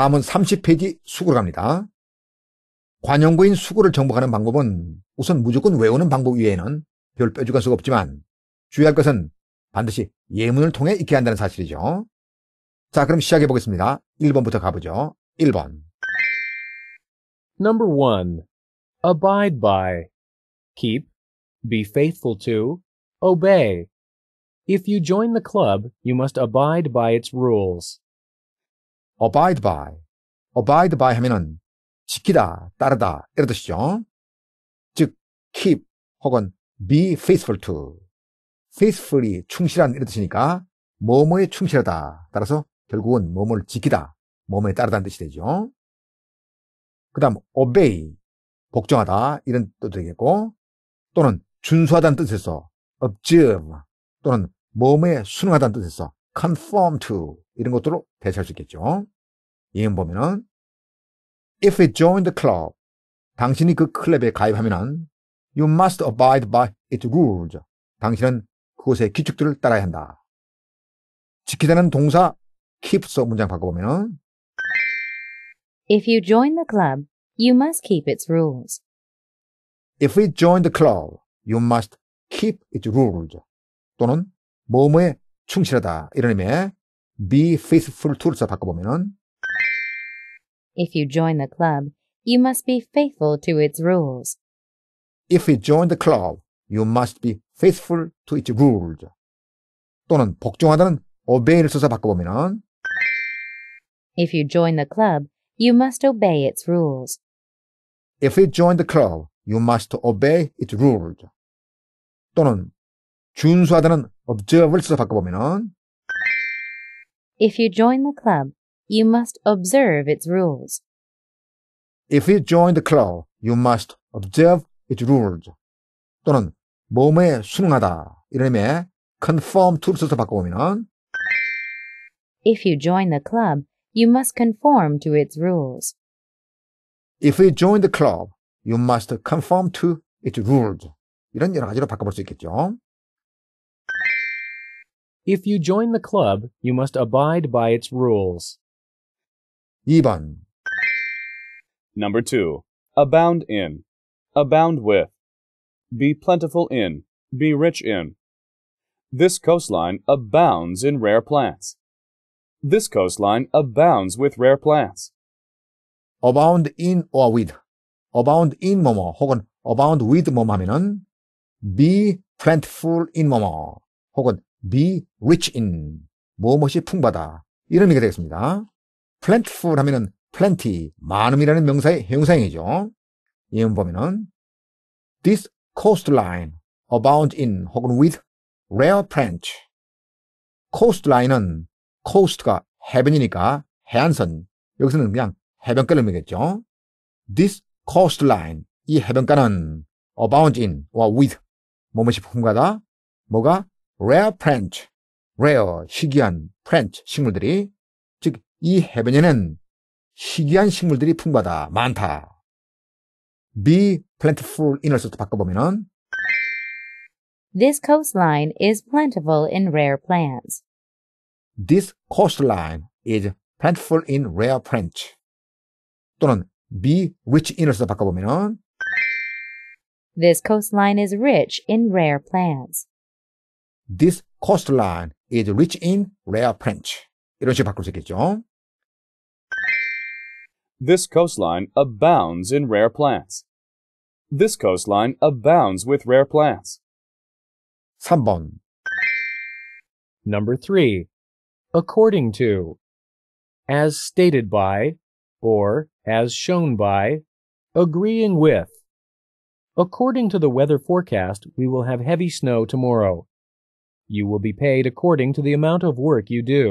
다음은 30페이지 수구로 갑니다. 관용구인 수구를 정복하는 방법은 우선 무조건 외우는 방법 외에는 별 뾰족한 수가 없지만 주의할 것은 반드시 예문을 통해 익혀야 한다는 사실이죠. 자, 그럼 시작해 보겠습니다. 1번부터 가보죠. 1번. Number 1. Abide by. Keep. Be faithful to. Obey. If you join the club, you must abide by its rules. abide by. abide by 하면은 지키다, 따르다 이런 뜻이죠. 즉 keep 혹은 be faithful to. faithfully 충실한 이런 뜻이니까 뭐뭐에 충실하다. 따라서 결국은 뭐뭐를 지키다, 뭐뭐에 따르다는 뜻이 되죠. 그 다음 obey, 복종하다 이런 뜻도 되겠고 또는 준수하다는 뜻에서 observe 또는 몸에 순응하다는 뜻에서 conform to 이런 것들로 대체할 수 있겠죠. 예문 보면은 If you join the club, 당신이 그 클럽에 가입하면은 You must abide by its rules. 당신은 그곳의 규칙들을 따라야 한다. 지키다는 동사 keeps 문장 바꿔보면은 If you join the club, you must keep its rules. If we join the club, you must keep its rules. 또는 뭐뭐에 충실하다. 이런 의미의 be faithful to to를자 바꿔보면은 If you join the club, you must be faithful to its rules. If you join the club, you must be faithful to its rules. 또는 복종하다는 obey를 써서 바꿔보면은 If you join the club, you must obey its rules. If you join the club, you must obey its rules. 또는 준수하다는 observe를 써서 바꿔보면은 if you join the club, you must observe its rules. If you join the club, you must observe its rules. 또는 몸에 순응하다 이름에 conform to 로서 바꿔보면 If you join the club, you must conform to its rules. If you join the club, you must conform to its rules. 이런 여러 가지로 바꿔볼 수 있겠죠. If you join the club, you must abide by its rules. 2번, Number two, abound in, abound with, be plentiful in, be rich in. This coastline abounds in rare plants. This coastline abounds with rare plants. abound in or with, abound in 뭐뭐 혹은 abound with 뭐뭐 하면은 be plentiful in 뭐뭐 혹은 be rich in 무엇이 풍부하다 이런 의미가 되겠습니다. plentiful 하면은 plenty 많음이라는 명사의 형용사형이죠. 예문 보면은 this coastline abound in 혹은 with rare plants coastline은 coast가 해변이니까 해안선 여기서는 그냥 해변가를 의미겠죠. This coastline 이 해변가는 abound in와 with 무엇이 풍부하다 뭐가 rare plant, rare 희귀한 plant 식물들이 즉 이 해변에는 희귀한 식물들이 풍부하다, 많다. be plentiful in을 써서 바꿔보면은 This coastline is plentiful in rare plants. This coastline is plentiful in rare plants. 또는 be rich in을 써서 바꿔보면은 This coastline is rich in rare plants. This coastline is rich in rare plants. 이런 식으로 바꿀 수 있겠죠. This coastline abounds in rare plants. This coastline abounds with rare plants. 3번 Number 3. According to As stated by or as shown by agreeing with According to the weather forecast, we will have heavy snow tomorrow. You will be paid according to the amount of work you do.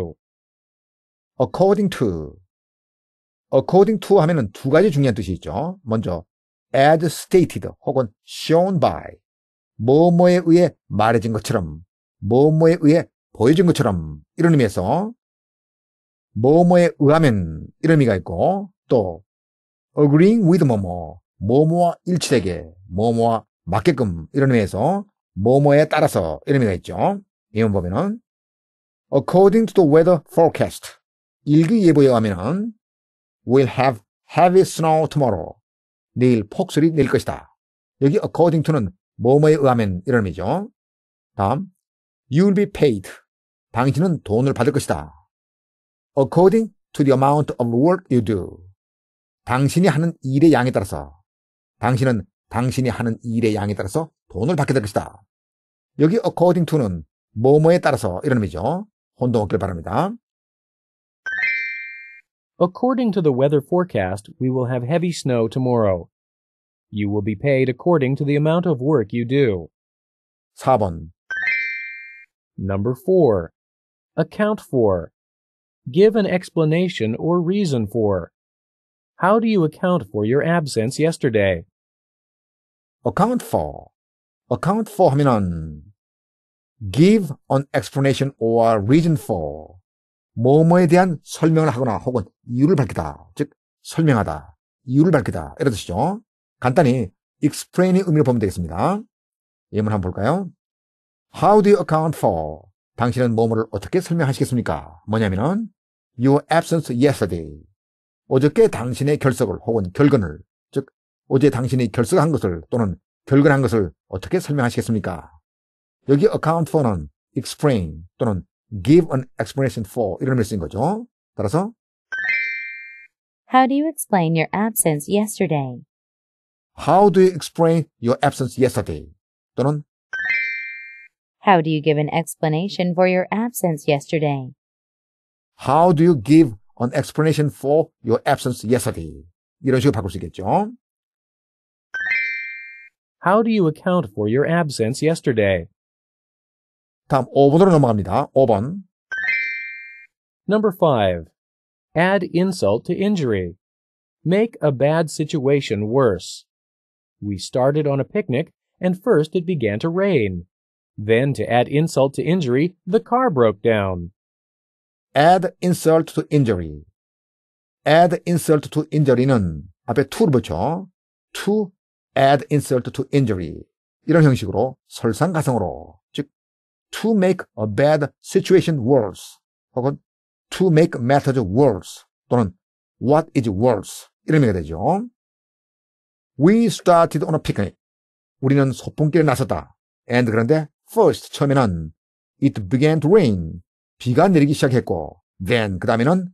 according to according to 하면은 두 가지 중요한 뜻이 있죠. 먼저 as stated 혹은 shown by 뭐뭐에 의해 말해진 것처럼 뭐뭐에 의해 보여진 것처럼 이런 의미에서 뭐뭐에 의하면 이런 의미가 있고 또 agreeing with 뭐뭐 뭐뭐와 일치되게 뭐뭐와 맞게끔 이런 의미에서 뭐뭐에 따라서 이런 의미가 있죠. 내용 보면은 according to the weather forecast 일기 예보에 의하면은 will have heavy snow tomorrow 내일 폭설이 내릴 것이다. 여기 according to는 뭐뭐에 의하면 이런 의미죠. 다음 you will be paid 당신은 돈을 받을 것이다. according to the amount of work you do 당신이 하는 일의 양에 따라서 당신은 당신이 하는 일의 양에 따라서 돈을 받게 될 것이다. 여기 according to는 뭐뭐에 따라서 이런 의미죠. 혼동 없길 바랍니다. According to the weather forecast, we will have heavy snow tomorrow. You will be paid according to the amount of work you do. 4번 Number 4. Account for. Give an explanation or reason for. How do you account for your absence yesterday? Account for. Account for 하면은 give an explanation or reason for 뭐뭐에 대한 설명을 하거나 혹은 이유를 밝히다. 즉 설명하다. 이유를 밝히다. 이런 뜻이죠. 간단히 explain의 의미를 보면 되겠습니다. 예문 한번 볼까요? How do you account for? 당신은 뭐뭐를 어떻게 설명하시겠습니까? 뭐냐면은 your absence yesterday. 어저께 당신의 결석을 혹은 결근을 즉 어제 당신이 결석한 것을 또는 결근한 것을 어떻게 설명하시겠습니까? 여기 account for는 explain 또는 give an explanation for 이런 의미를 쓴 거죠. 따라서 How do you explain your absence yesterday? How do you explain your absence yesterday? 또는 How do you give an explanation for your absence yesterday? How do you give an explanation for your absence yesterday? 이런 식으로 바꿀 수 있겠죠. How do you account for your absence yesterday? 다음 5번으로 넘어갑니다. 5번. Number 5. Add insult to injury. Make a bad situation worse. We started on a picnic and first it began to rain. Then to add insult to injury, the car broke down. add insult to injury. add insult to injury는 앞에 to를 붙여 to add insult to injury 이런 형식으로 설상가상으로 to make a bad situation worse 혹은 to make matters worse 또는 what is worse 이런 의미가 되죠. We started on a picnic. 우리는 소풍길에 나섰다. And 그런데 first 처음에는 it began to rain. 비가 내리기 시작했고 then 그 다음에는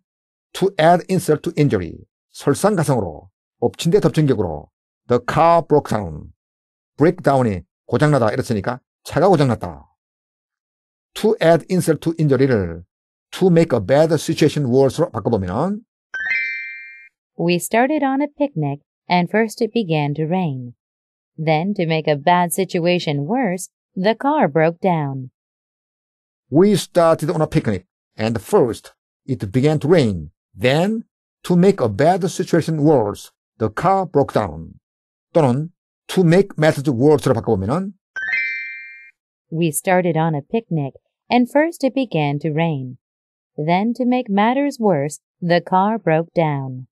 to add insult to injury. 설상가상으로 엎친 데 덮친 격으로 the car broke down. breakdown이 고장나다 이랬으니까 차가 고장났다. to add insult to injury, to make a bad situation worse. 바꿔보면 We started on a picnic and first it began to rain. Then to make a bad situation worse, the car broke down. We started on a picnic and first it began to rain. Then to make a bad situation worse, the car broke down. 또는 to make matters worse. 바꿔보면 We started on a picnic and first it began to rain. Then, to make matters worse, the car broke down.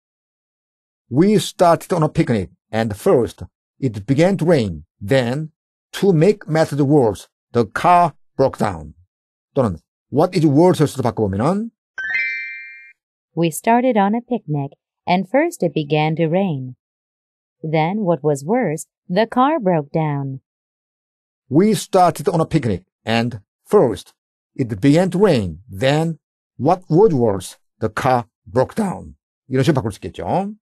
We started on a picnic, and first it began to rain. Then, to make matters worse, the car broke down. 또는 what is worse로 바꿔보면 We started on a picnic, and first it began to rain. Then, what was worse, the car broke down. We started on a picnic, and first it began to rain. Then what wood was the car broke down. 이런 식으로 바꿀 수 있겠죠.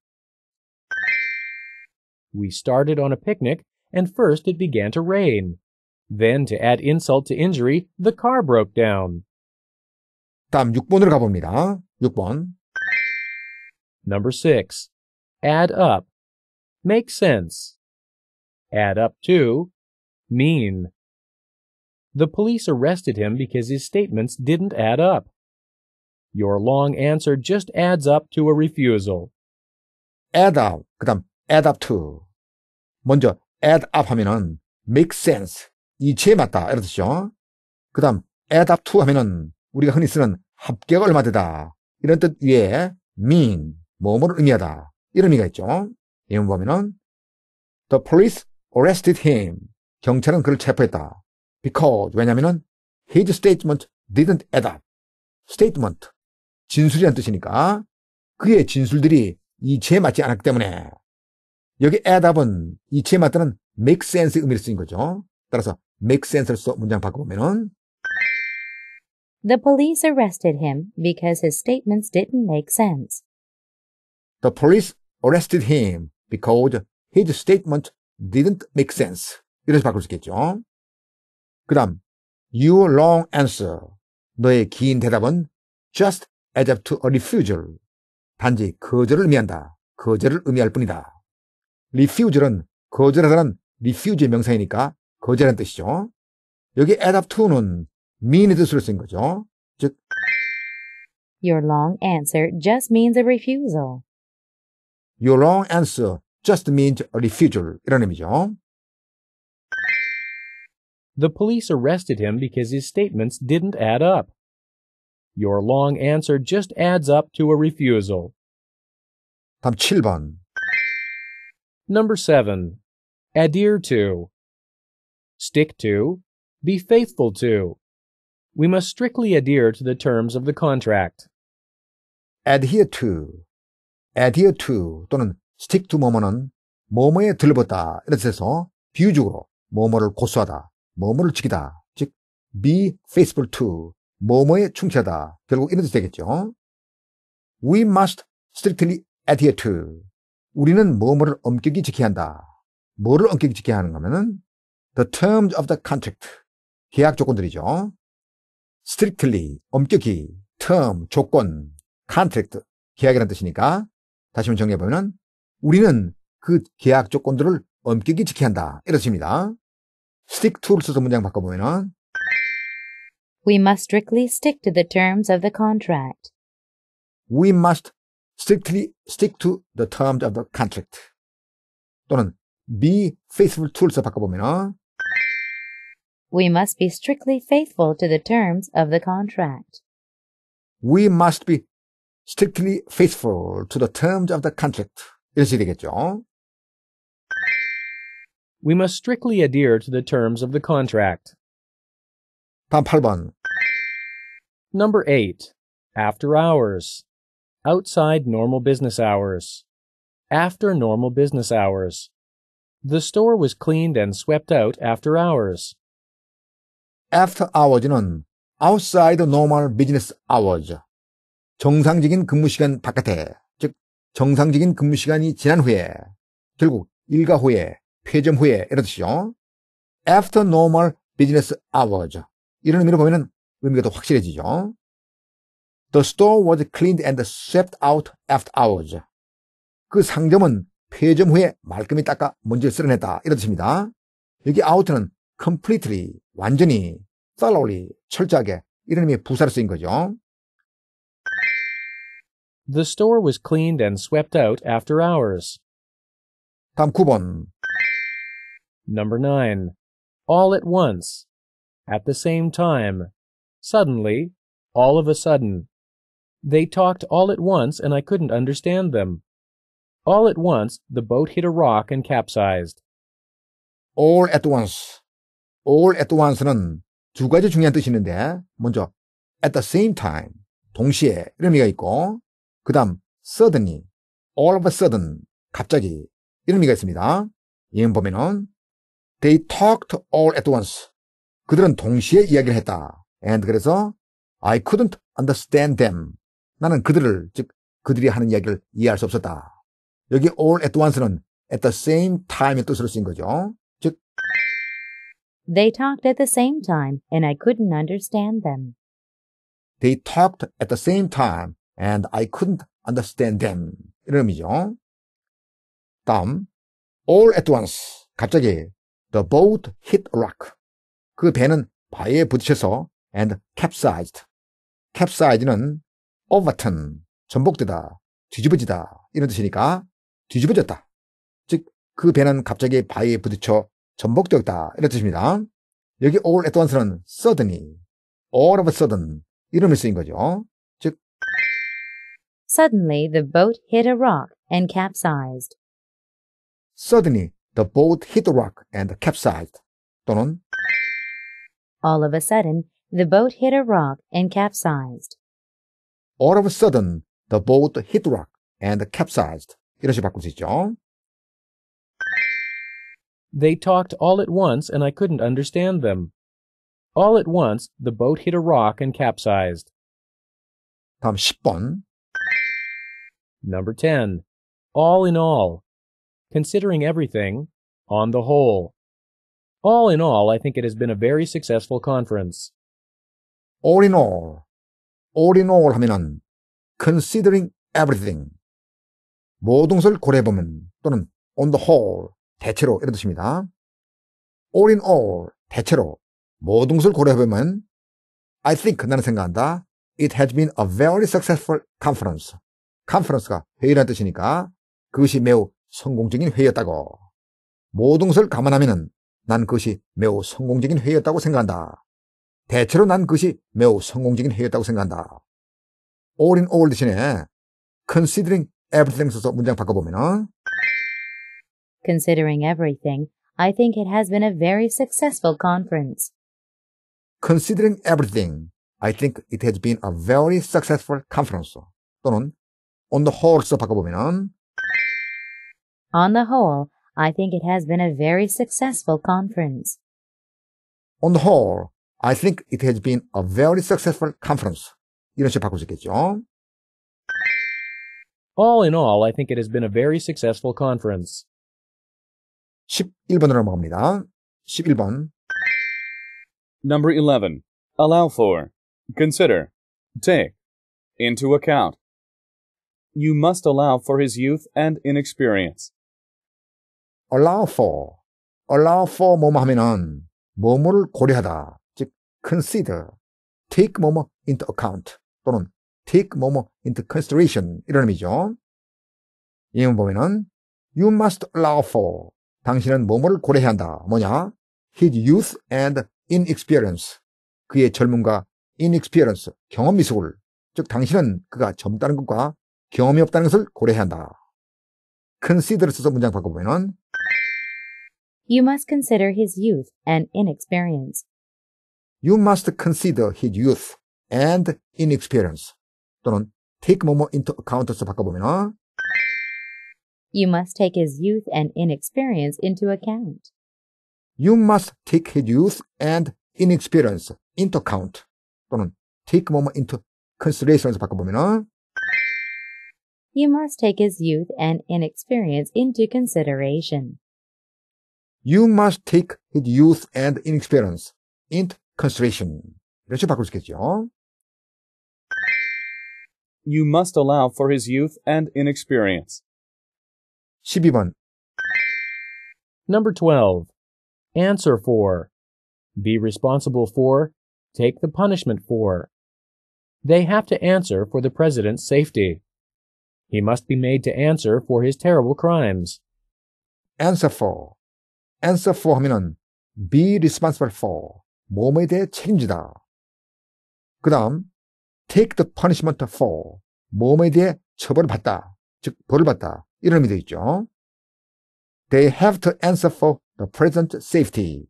We started on a picnic and first it began to rain. Then to add insult to injury, the car broke down. 다음 6번으로 가봅니다. 6번. Number 6. Add up. Make sense. Add up to. Mean. The police arrested him because his statements didn't add up. Your long answer just adds up to a refusal. add up, 그다음 add up to. 먼저 add up 하면은 make sense, 이치에 맞다, 이런 뜻이죠. 그다음 add up to 하면은 우리가 흔히 쓰는 합계가 얼마 되다, 이런 뜻 위에 mean, 뭐뭐를 의미하다, 이런 의미가 있죠. 예문 보면은 The police arrested him. 경찰은 그를 체포했다. because 왜냐면은 his statement didn't add up. statement 진술이란 뜻이니까 그의 진술들이 이치에 맞지 않았기 때문에 여기 add up은 이치에 맞다는 make sense 의미를 쓰인 거죠. 따라서 make sense를 써 문장 바꿔보면은 The police arrested him because his statements didn't make sense. The police arrested him because his statement didn't make sense. 이래서 바꿀 수 있겠죠. 그 다음, your long answer. 너의 긴 대답은 just adapt to a refusal. 단지 거절을 의미한다. 거절을 의미할 뿐이다. refusal은 거절하다는 refuse의 명사이니까 거절한 뜻이죠. 여기 adapt to는 mean의 뜻으로 쓴 거죠. 즉, Your long answer just means a refusal. Your long answer just means a refusal. 이런 의미죠. The police arrested him because his statements didn't add up. Your long answer just adds up to a refusal. 7번. Number 7. Adhere to. Stick to. Be faithful to. We must strictly adhere to the terms of the contract. adhere to, adhere to 또는 stick to 뭐뭐는 뭐뭐에 들붙다 이렇게 해서 비유적으로 뭐뭐를 고수하다 뭐뭐를 지키다. 즉, be faithful to, 뭐뭐에 충실하다. 결국 이런 뜻이 되겠죠. We must strictly adhere to. 우리는 뭐뭐를 엄격히 지켜야 한다. 뭐를 엄격히 지켜야 하는가 하면은 the terms of the contract. 계약 조건들이죠. strictly, 엄격히, term, 조건, contract, 계약이라는 뜻이니까 다시 한번 정리해보면 우리는 그 계약 조건들을 엄격히 지켜야 한다. 이렇습니다. stick to를 써서 문장 We must strictly stick to the terms of the contract. We must strictly stick to the terms of the contract. 또는 be faithful to를 써서 We must be strictly faithful to the terms of the contract. We must be strictly faithful to the terms of the contract. 이렇게 되겠죠. We must strictly adhere to the terms of the contract. 88번 Number 8. After hours. Outside normal business hours. After normal business hours. The store was cleaned and swept out after hours. After hours는 outside normal business hours. 정상적인 근무 시간 바깥에, 즉 정상적인 근무 시간이 지난 후에, 결국 일과 후에 폐점 후에 이런 뜻이죠. after normal business hours 이런 의미로 보면 의미가 더 확실해지죠. The store was cleaned and swept out after hours. 그 상점은 폐점 후에 말끔히 닦아 먼지를 쓸어냈다 이런 뜻입니다. 여기 out는 completely 완전히 thoroughly 철저하게 이런 의미의 부사로 쓰인 거죠. The store was cleaned and swept out after hours. 다음 9번 Number 9. All at once. At the same time. Suddenly. All of a sudden. They talked all at once and I couldn't understand them. All at once, the boat hit a rock and capsized. all at once. all at once는 두 가지 중요한 뜻이 있는데, 먼저 at the same time, 동시에 이런 의미가 있고, 그 다음 suddenly, all of a sudden, 갑자기 이런 의미가 있습니다. 예문 보면은 They talked all at once. 그들은 동시에 이야기를 했다. And 그래서 I couldn't understand them. 나는 그들을 즉 그들이 하는 이야기를 이해할 수 없었다. 여기 all at once는 at the same time의 뜻으로 쓰인 거죠. 즉 They talked at the same time and I couldn't understand them. They talked at the same time and I couldn't understand them. 이런 의미죠. 다음 all at once 갑자기 The boat hit rock. 그 배는 바위에 부딪혀서 and capsized. capsized는 overturn, 전복되다, 뒤집어지다 이런 뜻이니까 뒤집어졌다. 즉 그 배는 갑자기 바위에 부딪혀 전복되었다 이런 뜻입니다. 여기 all at once는 suddenly, all of a sudden 이런 의미인 거죠. 즉 Suddenly the boat hit a rock and capsized. suddenly The boat hit a rock and capsized. 또는 All of a sudden, the boat hit a rock and capsized. All of a sudden, the boat hit a rock and capsized. 이런 바꿀 수 있죠. They talked all at once and I couldn't understand them. All at once, the boat hit a rock and capsized. 다음 10번. Number 10. All in all considering everything, on the whole. All in all, I think it has been a very successful conference. All in all, all in all 하면은 considering everything, 모든 모동설 고려해보면 또는 on the whole, 대체로 이런 뜻입니다. all in all, 대체로 모든 모동설 고려해보면 I think 나는 생각한다. It has been a very successful conference. Conference가 회의라는 뜻이니까 그것이 매우 성공적인 회였다고 모든 것을 감안하면 난 그것이 매우 성공적인 회였다고 생각한다. 대체로 난 그것이 매우 성공적인 회였다고 생각한다. all in all 대신에 considering everything 써서 문장 바꿔보면은 Considering everything, I think it has been a very successful conference. Considering everything, I think it has been a very successful conference. 또는 on the whole서 바꿔보면은 On the whole, I think it has been a very successful conference. On the whole, I think it has been a very successful conference. 이런 식으로 바꿀 수 있겠죠. All in all, I think it has been a very successful conference. 11번으로 넘어갑니다. 11번. Number 11. Allow for. Consider. Take. Into account. You must allow for his youth and inexperience. allow for, allow for 뭐뭐 하면은 뭐뭐를 고려하다, 즉 consider, take 뭐뭐 into account 또는 take 뭐뭐 into consideration 이런 의미죠. 예문 보면은 you must allow for 당신은 뭐뭐를 고려해야 한다. 뭐냐? his youth and inexperience 그의 젊음과 inexperience 경험 미숙을 즉 당신은 그가 젊다는 것과 경험이 없다는 것을 고려해야 한다. consider 써서 문장 바꿔보면 You must consider his youth and inexperience. You must consider his youth and inexperience. 또는 take momo into account에서 바꿔보면 You must take his youth and inexperience into account. You must take his youth and inexperience into account. 또는 take momo into consideration에서 바꿔보면 You must take his youth and inexperience into consideration. You must take his youth and inexperience into consideration. 이렇게 바꿀 You must allow for his youth and inexperience. 12번. Number 12. Answer for. Be responsible for. Take the punishment for. They have to answer for the president's safety. He must be made to answer for his terrible crimes. Answer for. answer for 하면은 be responsible for 몸에 대해 책임지다. 그 다음 take the punishment for 몸에 대해 처벌을 받다. 즉 벌을 받다. 이런 의미도 있죠. They have to answer for the present safety.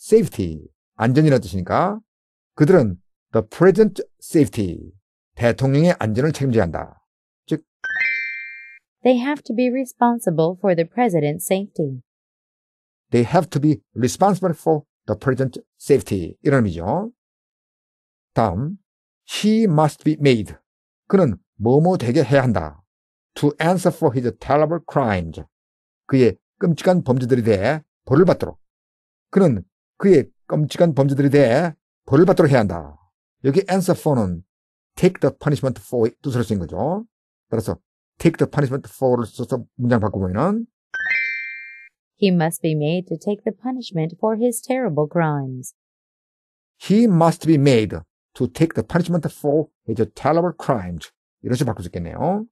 safety 안전이라는 뜻이니까 그들은 the present safety 대통령의 안전을 책임져야 한다. 즉 They have to be responsible for the president's safety. They have to be responsible for the present safety. 이런 의미죠. 다음, he must be made. 그는 뭐뭐 되게 해야 한다. To answer for his terrible crimes. 그의 끔찍한 범죄들에 대해 벌을 받도록. 그는 그의 끔찍한 범죄들에 대해 벌을 받도록 해야 한다. 여기 answer for는 take the punishment for 뜻으로 쓰인 거죠. 따라서 take the punishment for를 써서 문장 바꾸면은 He must be made to take the punishment for his terrible crimes. He must be made to take the punishment for his terrible crimes. 이런 식으로 바꿀 수 있겠네요.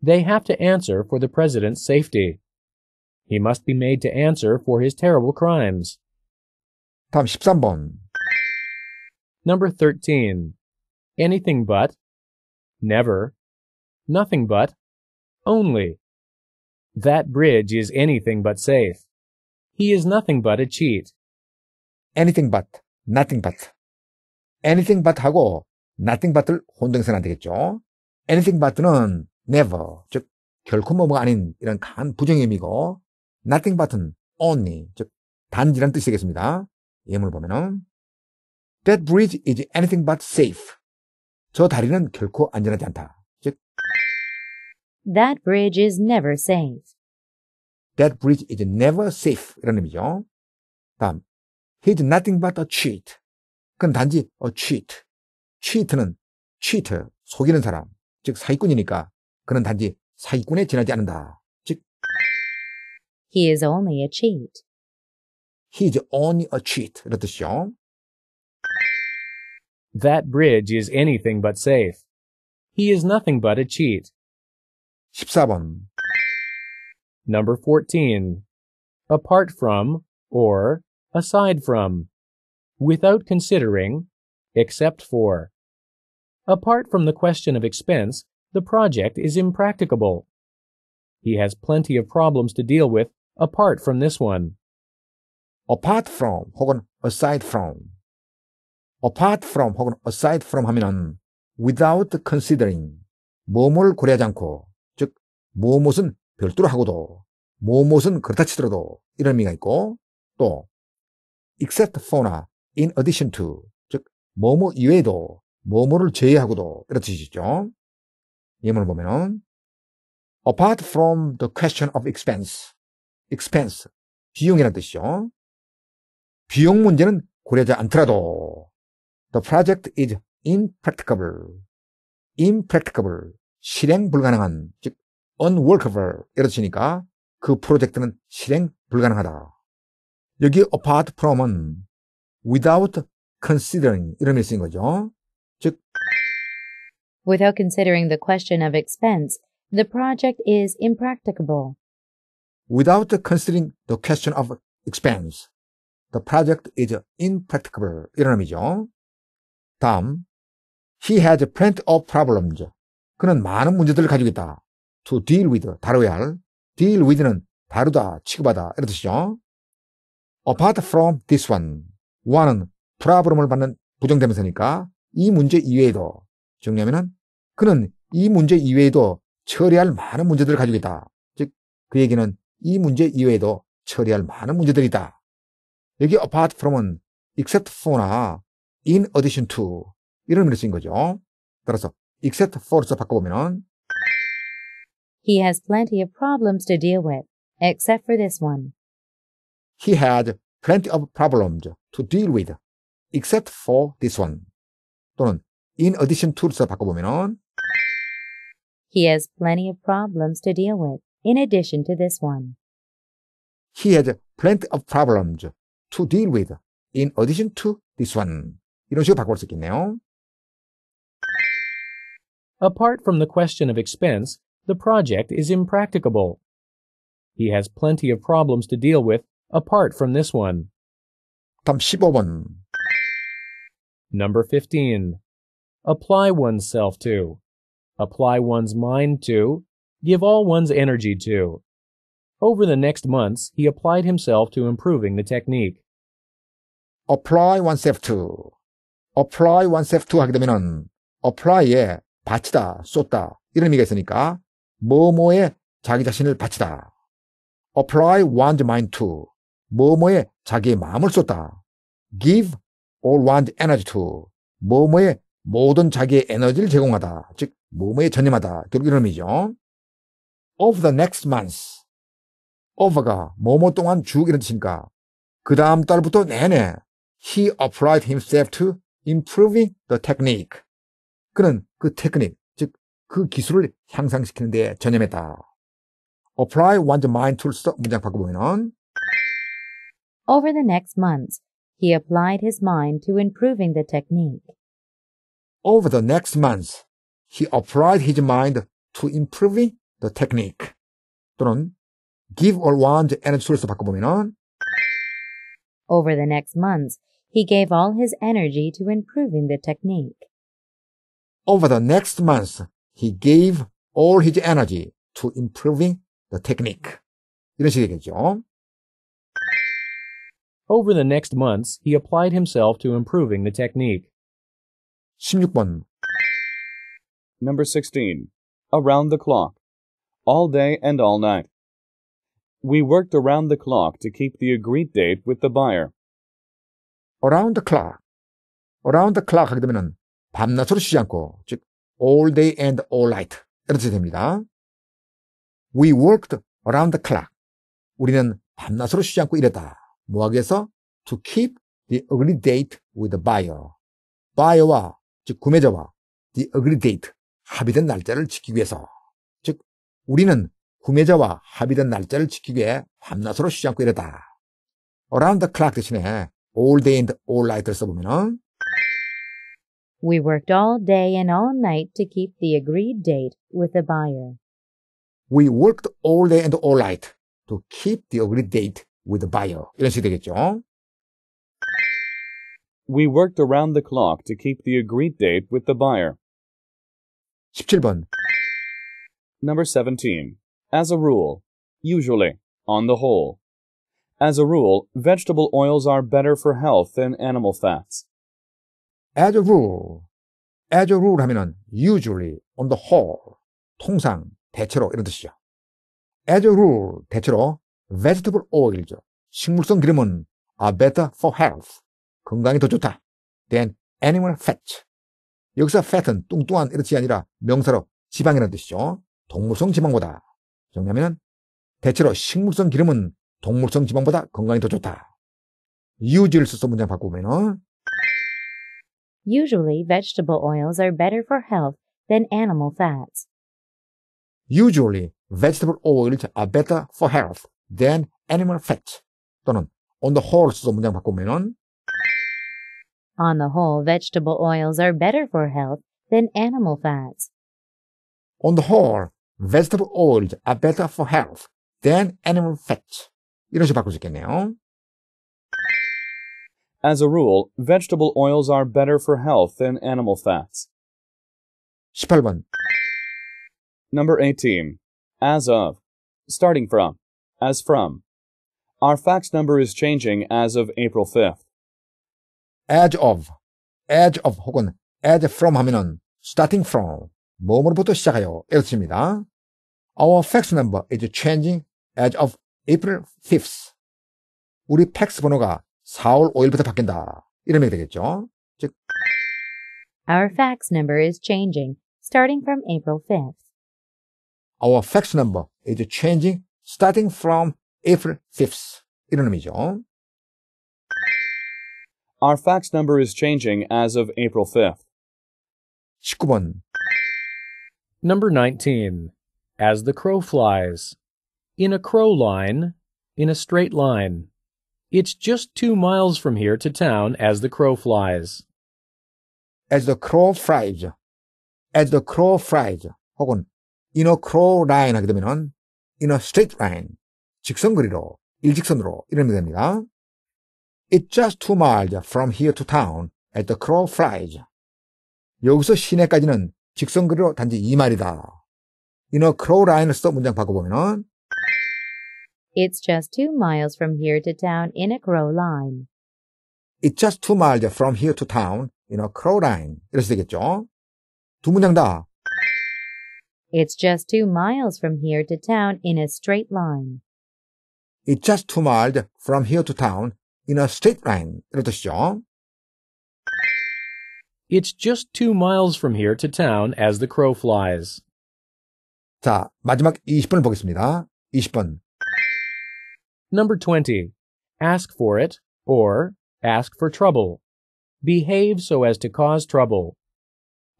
They have to answer for the president's safety. He must be made to answer for his terrible crimes. 다음 13번. Number 13. Anything but, never, nothing but, only. That bridge is anything but safe. He is nothing but a cheat. anything but, nothing but. anything but 하고 nothing but를 혼동해서는 안 되겠죠. anything but는 never, 즉 결코 뭐가 아닌 이런 간 부정의미고 nothing but은 only, 즉 단지란 뜻이 되겠습니다. 예문을 보면은 That bridge is anything but safe. 저 다리는 결코 안전하지 않다. That bridge is never safe. That bridge is never safe. 이런 의미죠. 다음, he's nothing but a cheat. 그건 단지 a cheat. cheat는 cheat, 속이는 사람, 즉 사기꾼이니까 그는 단지 사기꾼에 지나지 않는다. 즉, he is only a cheat. he is only a cheat. 이런 뜻이죠. That bridge is anything but safe. He is nothing but a cheat. Number 14. Apart from or aside from. Without considering, except for. Apart from the question of expense, the project is impracticable. He has plenty of problems to deal with apart from this one. apart from 혹은 aside from apart from 혹은 aside from 하면은 without considering 몸을 고려하지 않고 모못은 별도로 하고도 모못은 그렇다 치더라도 이런 의미가 있고 또 except for나 in addition to 즉 뭐뭐 이외에도 뭐뭐를 제외하고도 이런 뜻이죠. 예문을 보면은 apart from the question of expense expense 비용이라는 뜻이죠. 비용 문제는 고려하지 않더라도 the project is impracticable impracticable 실행 불가능한 즉 unworkable 이렇지니까그 프로젝트는 실행 불가능하다. 여기 apart from은 without considering 이런 의미를 쓴 거죠. 즉 without considering the question of expense, the project is impracticable. without considering the question of expense, the project is impracticable 이런 의미죠. 다음 he has plenty of problems. 그는 많은 문제들을 가지고 있다. to deal with, 다뤄야 할. deal with는 다루다, 취급하다, 이런 뜻이죠. apart from this one. one은 problem을 받는 부정대명사니까 이 문제 이외에도 정리하면은 그는 이 문제 이외에도 처리할 많은 문제들을 가지고 있다. 즉, 그 얘기는 이 문제 이외에도 처리할 많은 문제들이 있다. 여기 apart from은 except for나 in addition to 이런 의미로 쓰인 거죠. 따라서 except for에서 바꿔보면은 He has plenty of problems to deal with, except for this one. He had plenty of problems to deal with, except for this one. 또는 in addition to로서 바꿔보면 He has plenty of problems to deal with, in addition to this one. He had plenty of problems to deal with, in addition to this one. 이런 식으로 바꿔볼 수 있겠네요. Apart from the question of expense, the project is impracticable. He has plenty of problems to deal with apart from this one. 답 15번. Number 15. Apply oneself to. Apply one's mind to. Give all one's energy to. Over the next months, he applied himself to improving the technique. apply oneself to. apply oneself to 하게 되면은 apply에 받치다 쏟다 이런 의미가 있으니까 뭐뭐에 자기 자신을 바치다. apply one's mind to 뭐뭐에 자기의 마음을 쏟다. give all one's energy to 뭐뭐에 모든 자기의 에너지를 제공하다. 즉 뭐뭐에 전념하다. 결국 이런 의미죠. of the next month over가 뭐뭐 동안 쭉 이런 뜻이니까 그 다음 달부터 내내 he applied himself to improving the technique. 그는 그 테크닉, 그 기술을 향상시키는 데 전념했다. Apply one's mind tools 문장 바꿔보면 Over the next months, he applied his mind to improving the technique. Over the next months, he applied his mind to improving the technique. 또는 give all one's energy tools 바꿔보면 Over the next months, he gave all his energy to improving the technique. Over the next months, he gave all his energy to improving the technique. 이런 식이겠죠. Over the next months, he applied himself to improving the technique. 16번. Number 16. Around the clock. All day and all night. We worked around the clock to keep the agreed date with the buyer. Around the clock. Around the clock 하게 되면 밤낮으로 쉬지 않고 즉 all day and all night. 이렇게 됩니다. We worked around the clock. 우리는 밤낮으로 쉬지 않고 일했다. 무학에서 to keep the agreed date with the buyer. buyer 즉 구매자와 the agreed date, 합의된 날짜를 지키기 위해서. 즉, 우리는 구매자와 합의된 날짜를 지키기 위해 밤낮으로 쉬지 않고 일했다. around the clock 대신에 all day and all night를 써보면은 We worked all day and all night to keep the agreed date with the buyer. We worked all day and all night to keep the agreed date with the buyer. 이런 식이 되겠죠. We worked around the clock to keep the agreed date with the buyer. 17번. Number 17. As a rule, usually, on the whole. As a rule, vegetable oils are better for health than animal fats. as a rule, as a rule 하면은 usually, on the whole, 통상, 대체로 이런 뜻이죠. as a rule, 대체로 vegetable oil죠. 식물성 기름은 are better for health, 건강이더 좋다 than animal fat. 여기서 fat은 뚱뚱한 이런 뜻이 아니라 명사로 지방이라는 뜻이죠. 동물성 지방보다. 정리하면 대체로 식물성 기름은 동물성 지방보다 건강이더 좋다. 이유지를 써서 문장 바꾸면 Usually, vegetable oils are better for health than animal fats. Usually, vegetable oils are better for health than animal fat. 또는 on the whole로 문장 바꾸면 On the whole, vegetable oils are better for health than animal fats. On the whole, vegetable oils are better for health than animal fats. 이런 식으로 바꿀 수 있겠네요. As a rule, vegetable oils are better for health than animal fats. 18번 Number 18. As of. Starting from. As from. Our fax number is changing as of April 5th. as of, as of 혹은 as from 하면은 starting from, 뭐뭐로부터 시작해요. 이렇습니다. Our fax number is changing as of April 5th. 우리 팩스 번호가 4월 5일부터 바뀐다. 이러면 되겠죠. 즉 Our fax number is changing starting from April 5th. Our fax number is changing starting from April 5th. 이런 의미죠. Our fax number is changing as of April 5th. 19번. Number 19. As the crow flies. In a crow line, in a straight line. It's just two miles from here to town as the crow flies. As the crow flies. As the crow flies. 혹은 in a crow line 하게 되면은 in a straight line. 직선거리로, 일직선으로 이러면 됩니다. It's just two miles from here to town as the crow flies. 여기서 시내까지는 직선거리로 단지 2마일이다. in a crow line을 써 문장 바꿔보면은 it's just two miles from here to town in a crow line. It's just two miles from here to town in a crow line. 이래서 되겠죠? 두 문장 다. It's just two miles from here to town in a straight line. It's just two miles from here to town in a straight line. 이런 뜻이죠. It's just two miles from here to town as the crow flies. 자, 마지막 20번을 보겠습니다. 20번. Number 20. Ask for it or ask for trouble. Behave so as to cause trouble.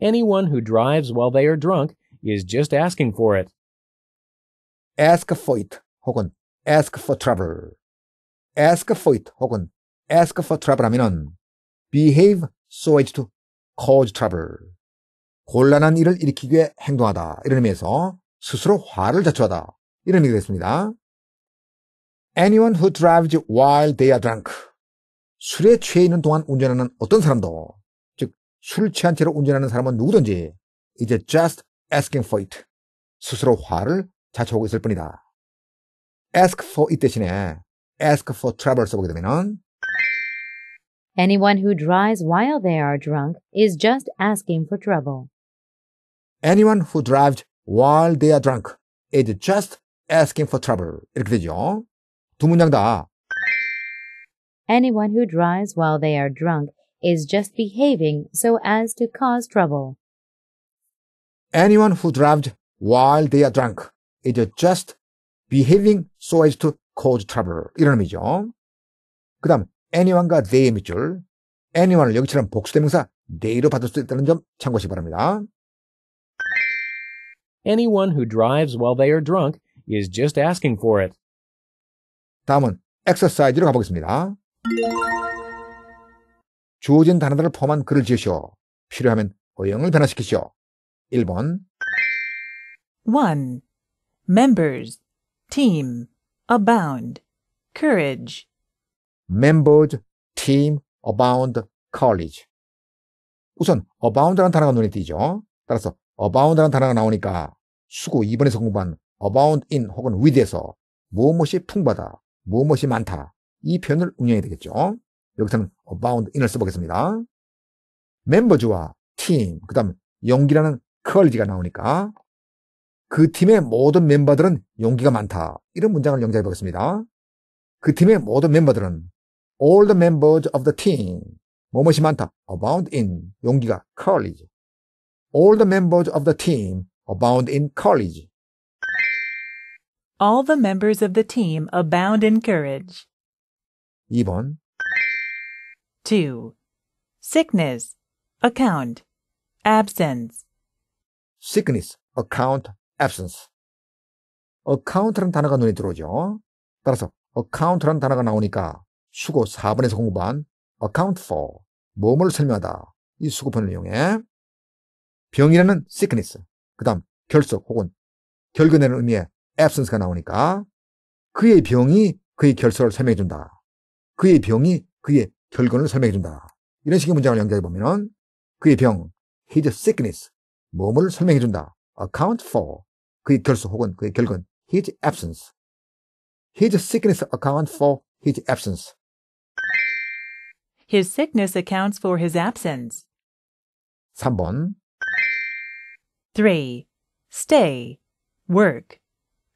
Anyone who drives while they are drunk is just asking for it. ask for it 혹은 ask for trouble. ask for it 혹은 ask for trouble 하면은 um, behave so as to cause trouble. 곤란한 일을 위해 행동하다. 이런 의미에서 스스로 화를 자초하다. 이런 의미가 됐습니다. anyone who drives while they are drunk. 술에 취해 있는 동안 운전하는 어떤 사람도, 즉, 술 취한 채로 운전하는 사람은 누구든지, 이제 just asking for it. 스스로 화를 자초하고 있을 뿐이다. ask for it 대신에 ask for trouble 써보게 되면 Anyone who drives while they are drunk is just asking for trouble. Anyone who drives while they are drunk is just asking for trouble. 이렇게 되죠. 두 Anyone who drives while they are drunk is just behaving so as to cause trouble. Anyone who drives while they are drunk is just behaving so as to cause trouble. 이런 의미죠. 그 다음, anyone과 they 밑줄. anyone을 여기처럼 복수대명사 they로 받을 수 있다는 점 참고하시기 바랍니다. Anyone who drives while they are drunk is just asking for it. 다음은 엑서사이즈로 가보겠습니다. 주어진 단어들을 포함한 글을 지으시오. 필요하면 어영을 변화시키시오. 1번 1. Members, team, abound, courage Members, team, abound, courage 우선 abound라는 단어가 눈에 띄죠. 따라서 abound라는 단어가 나오니까 수고 2번에서 공부한 abound in 혹은 with에서 무엇이 풍부하다, 무엇이 많다. 이 표현을 응용해야 되겠죠. 여기서는 abound in을 써보겠습니다. 멤버즈와 팀, 그 다음 용기라는 q u a l i t y 가 나오니까 그 팀의 모든 멤버들은 용기가 많다. 이런 문장을 영장해 보겠습니다. 그 팀의 모든 멤버들은 all the members of the team 무엇이 많다. abound in 용기가 q o u r a g e all the members of the team abound in c o u l a g e All the members of the team abound in courage. 2번 2. Sickness, account, absence. sickness, account, absence. account라는 단어가 눈에 들어오죠. 따라서 account라는 단어가 나오니까 수고 4번에서 공부한 account for, 몸을 설명하다. 이 수고편을 이용해 병이라는 sickness, 그 다음 결석 혹은 결근에는 의미의 absence가 나오니까 그의 병이 그의 결과를 설명해 준다. 그의 병이 그의 결과를 설명해 준다. 이런 식의 문장을 연결해 보면은 그의 병, his sickness, 몸을 설명해 준다. account for, 그의 결수 혹은 그의 결근, his absence. his sickness account for his absence. His sickness accounts for his absence. 3번 3. Stay. Work.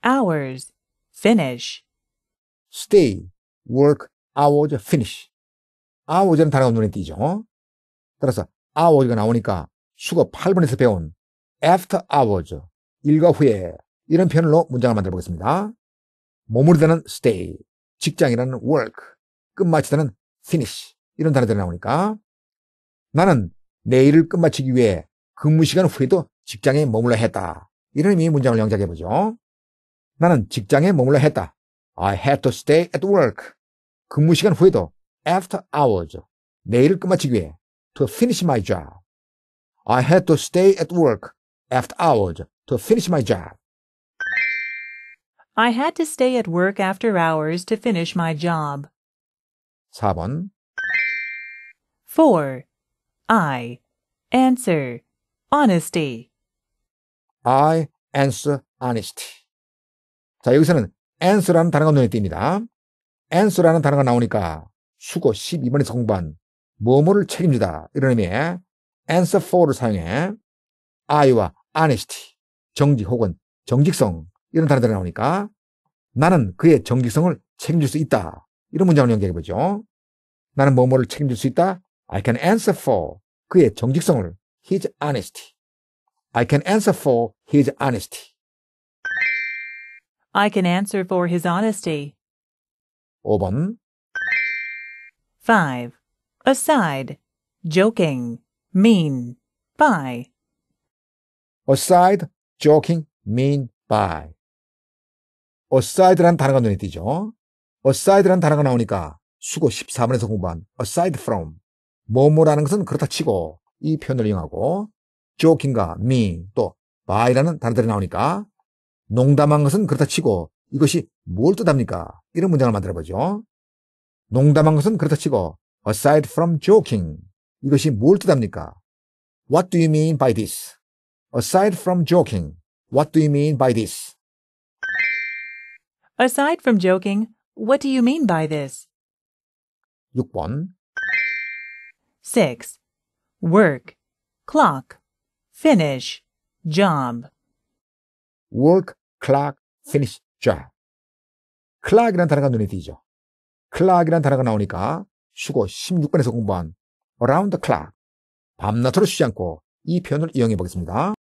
hours, finish. stay, work, hours, finish. h o u r s 는 단어가 눈에 띄죠. 따라서 hours가 나오니까 수거 8번에서 배운 after hours, 일과 후에 이런 표현으로 문장을 만들어 보겠습니다. 머무르다는 stay, 직장이라는 work, 끝마치다는 finish 이런 단어들이 나오니까 나는 내 일을 끝마치기 위해 근무 시간 후에도 직장에 머물러 했다. 이런 의미의 문장을 영작해 보죠. 나는 직장에 머물러 했다. I had to stay at work. 근무 시간 후에도 after hours 내 끝마치기 위해 to finish my job. I had to stay at work after hours to finish my job. I had to stay at work after hours to finish my job. 4번 4. I answer honesty. I answer honesty. 자, 여기서는 answer라는 단어가 눈에 띕니다. answer라는 단어가 나오니까 수고 12번에서 공부한 뭐뭐를 책임지다. 이런 의미의 answer for를 사용해 I와 honesty, 정직 혹은 정직성 이런 단어들이 나오니까 나는 그의 정직성을 책임질 수 있다. 이런 문장을 연결해 보죠. 나는 뭐뭐를 책임질 수 있다. I can answer for 그의 정직성을 his honesty. I can answer for his honesty. I can answer for his honesty. 5번 5. Aside. Joking. Mean. By. Aside, joking, mean, by. Aside란 단어가 눈에 띄죠. Aside란 단어가 나오니까 수고 14번에서 공부한 aside from. 뭐뭐라는 것은 그렇다 치고 이 표현을 이용하고 joking과 mean 또 by라는 단어들이 나오니까 농담한 것은 그렇다 치고 이것이 뭘 뜻합니까? 이런 문장을 만들어 보죠. 농담한 것은 그렇다 치고 aside from joking 이것이 뭘 뜻합니까? What do you mean by this? Aside from joking, what do you mean by this? Aside from joking, what do you mean by this? 6번 6. Work, clock, finish, job. Work, clock, finish job. clock이라는 단어가 눈에 띄죠. clock이라는 단어가 나오니까 휴고 16번에서 공부한 around the clock, 밤낮으로 쉬지 않고 이 표현을 이용해 보겠습니다.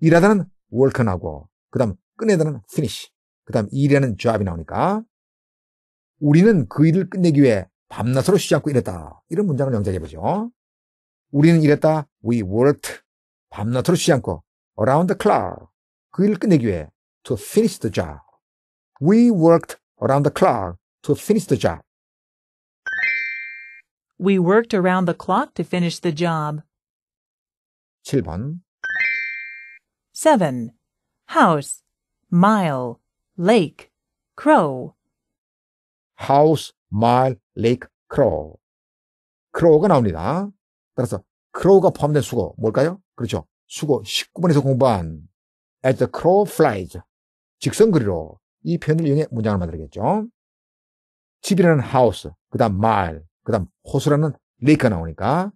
일하다는 work 나고그 다음 끝내다는 finish, 그 다음 일이라는 job이 나오니까 우리는 그 일을 끝내기 위해 밤낮으로 쉬지 않고 일했다. 이런 문장을 영작해 보죠. 우리는 일했다. We worked. 밤낮으로 쉬지 않고 around the clock. 그 일을 끝내기 위해 to finish the job. We worked around the clock to finish the job. We worked around the clock to finish the job. 7. House, mile, lake, crow. house, mile, lake, crow. crow가 나옵니다. 따라서 crow가 포함된 수고 뭘까요? 그렇죠. 수고 19번에서 공부한 As the crow flies 직선거리로 이 표현을 이용해 문장을 만들겠죠. 집이라는 하우스, 그 다음 마일, 그 다음 호수라는 레이크가 나오니까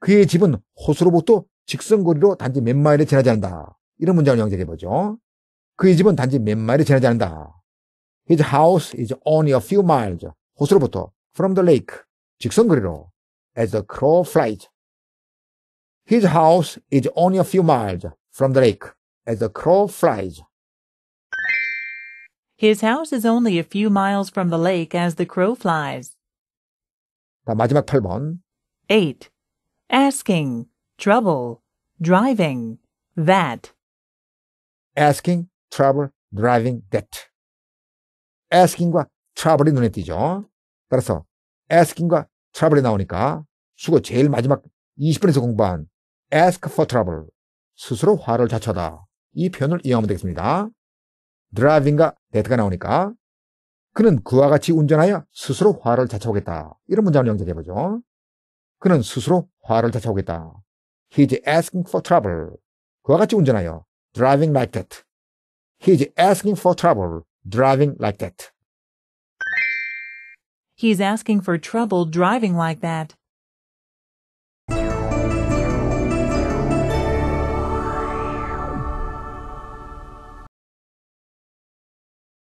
그의 집은 호수로부터 직선거리로 단지 몇 마일에 지나지 않는다. 이런 문장을 연결해보죠. 그의 집은 단지 몇 마일에 지나지 않는다. His house is only a few miles. 호수로부터 from the lake. 직선거리로 as the crow flies. His house is only a few miles from the lake as the crow flies. His house is only a few miles from the lake as the crow flies. 자, 마지막 8번. 8. Asking, trouble, driving, that. Asking, trouble, driving, that. Asking과 trouble이 눈에 띄죠. 따라서 asking과 trouble이 나오니까 수고 제일 마지막 20번에서 공부한 ask for trouble. 스스로 화를 자처하다. 이 표현을 이용하면 되겠습니다. driving과 데트가 나오니까 그는 그와 같이 운전하여 스스로 화를 자초하겠다. 이런 문장을 연결해보죠. 그는 스스로 화를 자초하겠다. He's asking for trouble. 그와 같이 운전하여 driving like that. He's asking for trouble driving like that. He's asking for trouble driving like that.